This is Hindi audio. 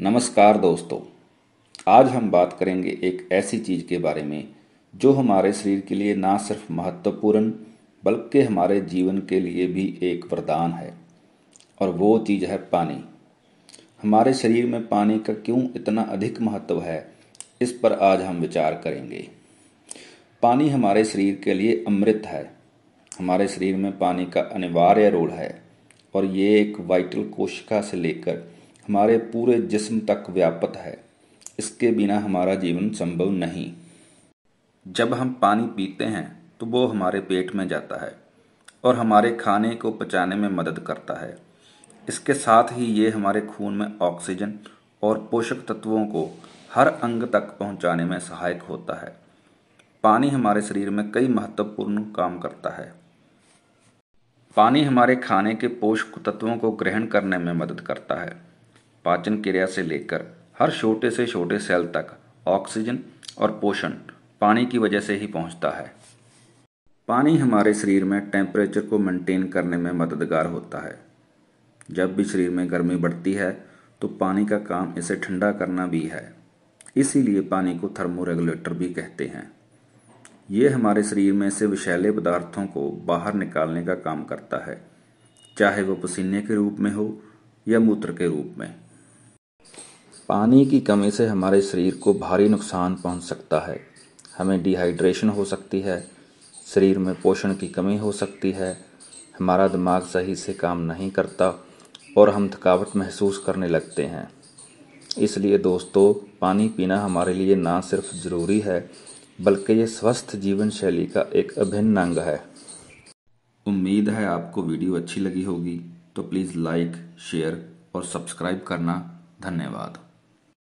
नमस्कार दोस्तों आज हम बात करेंगे एक ऐसी चीज के बारे में जो हमारे शरीर के लिए ना सिर्फ महत्वपूर्ण बल्कि हमारे जीवन के लिए भी एक वरदान है और वो चीज है पानी हमारे शरीर में पानी का क्यों इतना अधिक महत्व है इस पर आज हम विचार करेंगे पानी हमारे शरीर के लिए अमृत है हमारे शरीर में पानी का अनिवार्य रोल है और ये एक वाइटल कोशिका से लेकर हमारे पूरे जिस्म तक व्यापक है इसके बिना हमारा जीवन संभव नहीं जब हम पानी पीते हैं तो वो हमारे पेट में जाता है और हमारे खाने को पचाने में मदद करता है इसके साथ ही ये हमारे खून में ऑक्सीजन और पोषक तत्वों को हर अंग तक पहुंचाने में सहायक होता है पानी हमारे शरीर में कई महत्वपूर्ण काम करता है पानी हमारे खाने के पोषक तत्वों को ग्रहण करने में मदद करता है पाचन क्रिया से लेकर हर छोटे से छोटे सेल तक ऑक्सीजन और पोषण पानी की वजह से ही पहुंचता है पानी हमारे शरीर में टेम्परेचर को मेंटेन करने में मददगार होता है जब भी शरीर में गर्मी बढ़ती है तो पानी का काम इसे ठंडा करना भी है इसीलिए पानी को थर्मोरेगुलेटर भी कहते हैं ये हमारे शरीर में से विषैले पदार्थों को बाहर निकालने का काम करता है चाहे वह पसीने के रूप में हो या मूत्र के रूप में पानी की कमी से हमारे शरीर को भारी नुकसान पहुंच सकता है हमें डिहाइड्रेशन हो सकती है शरीर में पोषण की कमी हो सकती है हमारा दिमाग सही से काम नहीं करता और हम थकावट महसूस करने लगते हैं इसलिए दोस्तों पानी पीना हमारे लिए ना सिर्फ ज़रूरी है बल्कि ये स्वस्थ जीवन शैली का एक अभिन्न अंग है उम्मीद है आपको वीडियो अच्छी लगी होगी तो प्लीज़ लाइक शेयर और सब्सक्राइब करना धन्यवाद